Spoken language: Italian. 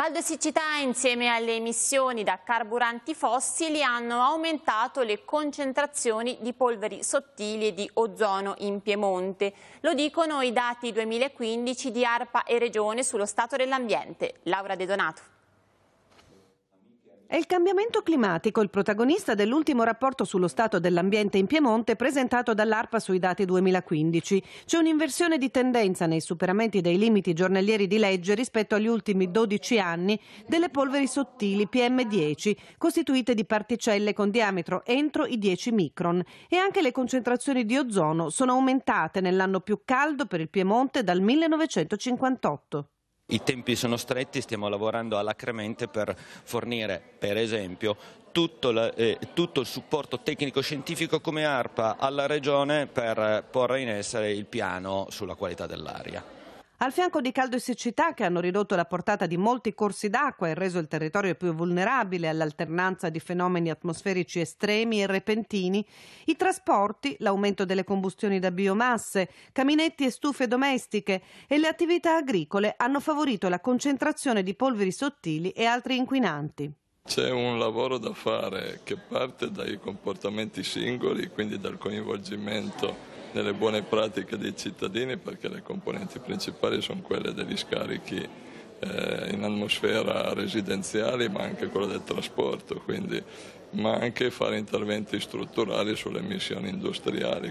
Caldo e siccità insieme alle emissioni da carburanti fossili hanno aumentato le concentrazioni di polveri sottili e di ozono in Piemonte. Lo dicono i dati 2015 di ARPA e Regione sullo stato dell'ambiente. Laura De Donato. È il cambiamento climatico il protagonista dell'ultimo rapporto sullo stato dell'ambiente in Piemonte presentato dall'ARPA sui dati 2015. C'è un'inversione di tendenza nei superamenti dei limiti giornalieri di legge rispetto agli ultimi 12 anni delle polveri sottili PM10, costituite di particelle con diametro entro i 10 micron. E anche le concentrazioni di ozono sono aumentate nell'anno più caldo per il Piemonte dal 1958. I tempi sono stretti, stiamo lavorando alacremente per fornire, per esempio, tutto, la, eh, tutto il supporto tecnico-scientifico come ARPA alla Regione per porre in essere il piano sulla qualità dell'aria. Al fianco di caldo e siccità che hanno ridotto la portata di molti corsi d'acqua e reso il territorio più vulnerabile all'alternanza di fenomeni atmosferici estremi e repentini, i trasporti, l'aumento delle combustioni da biomasse, caminetti e stufe domestiche e le attività agricole hanno favorito la concentrazione di polveri sottili e altri inquinanti. C'è un lavoro da fare che parte dai comportamenti singoli, quindi dal coinvolgimento nelle buone pratiche dei cittadini perché le componenti principali sono quelle degli scarichi eh, in atmosfera residenziali ma anche quella del trasporto, quindi, ma anche fare interventi strutturali sulle emissioni industriali.